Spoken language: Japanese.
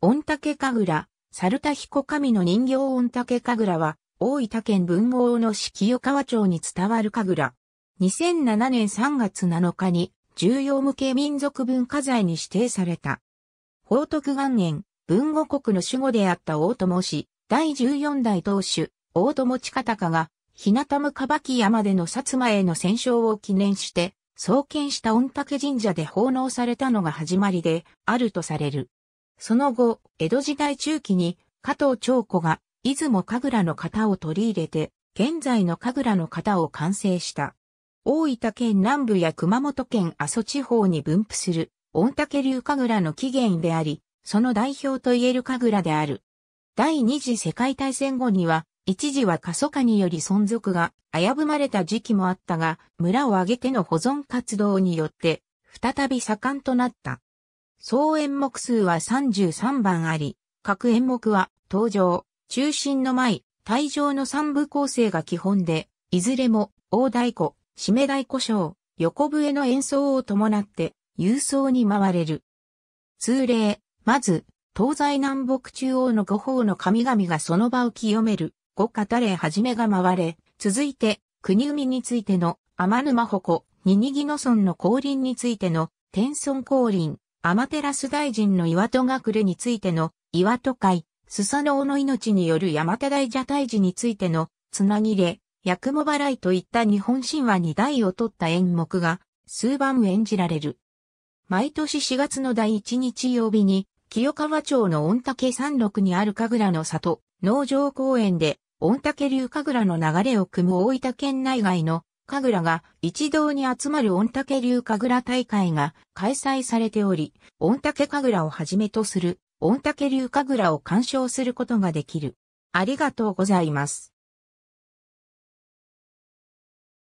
御嶽神楽、猿田彦神の人形御嶽神楽は、大分県文豪の四季川町に伝わる神楽。2007年3月7日に、重要無形民族文化財に指定された。宝徳元年、文豪国の守護であった大友氏、第14代当主、大友近隆が、日向向か山での薩摩への戦勝を記念して、創建した御嶽神社で奉納されたのが始まりで、あるとされる。その後、江戸時代中期に加藤長子が出雲神楽の型を取り入れて、現在の神楽の型を完成した。大分県南部や熊本県阿蘇地方に分布する、御嶽流神楽の起源であり、その代表といえる神楽である。第二次世界大戦後には、一時は過疎化により存続が危ぶまれた時期もあったが、村を挙げての保存活動によって、再び盛んとなった。総演目数は33番あり、各演目は、登場、中心の舞、退場の三部構成が基本で、いずれも、大太鼓、締め太鼓章、横笛の演奏を伴って、郵送に回れる。通例、まず、東西南北中央の五方の神々がその場を清める、五方霊はじめが回れ、続いて、国海についての、天沼鉾、二・二にぎの村の降臨についての、天村降臨、天照大臣の岩戸隠れについての岩戸会、スサノオの命による山田大蛇退治についてのつなぎれ、薬も払いといった日本神話に台を取った演目が数番演じられる。毎年4月の第1日曜日に、清川町の御嶽山麓にある神楽の里、農場公園で、御嶽流神楽の流れを組む大分県内外の神楽が一堂に集まる御嶽流神楽大会が開催されており、御嶽神楽をはじめとする御嶽流神楽を鑑賞することができる。ありがとうございます。